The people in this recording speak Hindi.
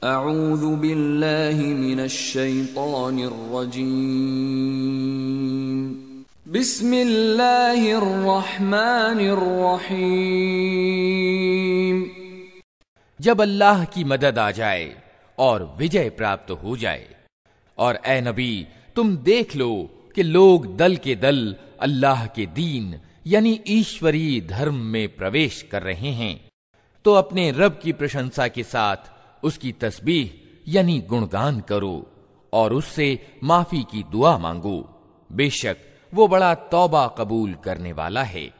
जब अल्लाह की मदद आ जाए और विजय प्राप्त हो जाए और ए नबी तुम देख लो कि लोग दल के दल अल्लाह के दीन यानी ईश्वरीय धर्म में प्रवेश कर रहे हैं तो अपने रब की प्रशंसा के साथ उसकी तस्बीह यानी गुणगान करो और उससे माफी की दुआ मांगो बेशक वो बड़ा तौबा कबूल करने वाला है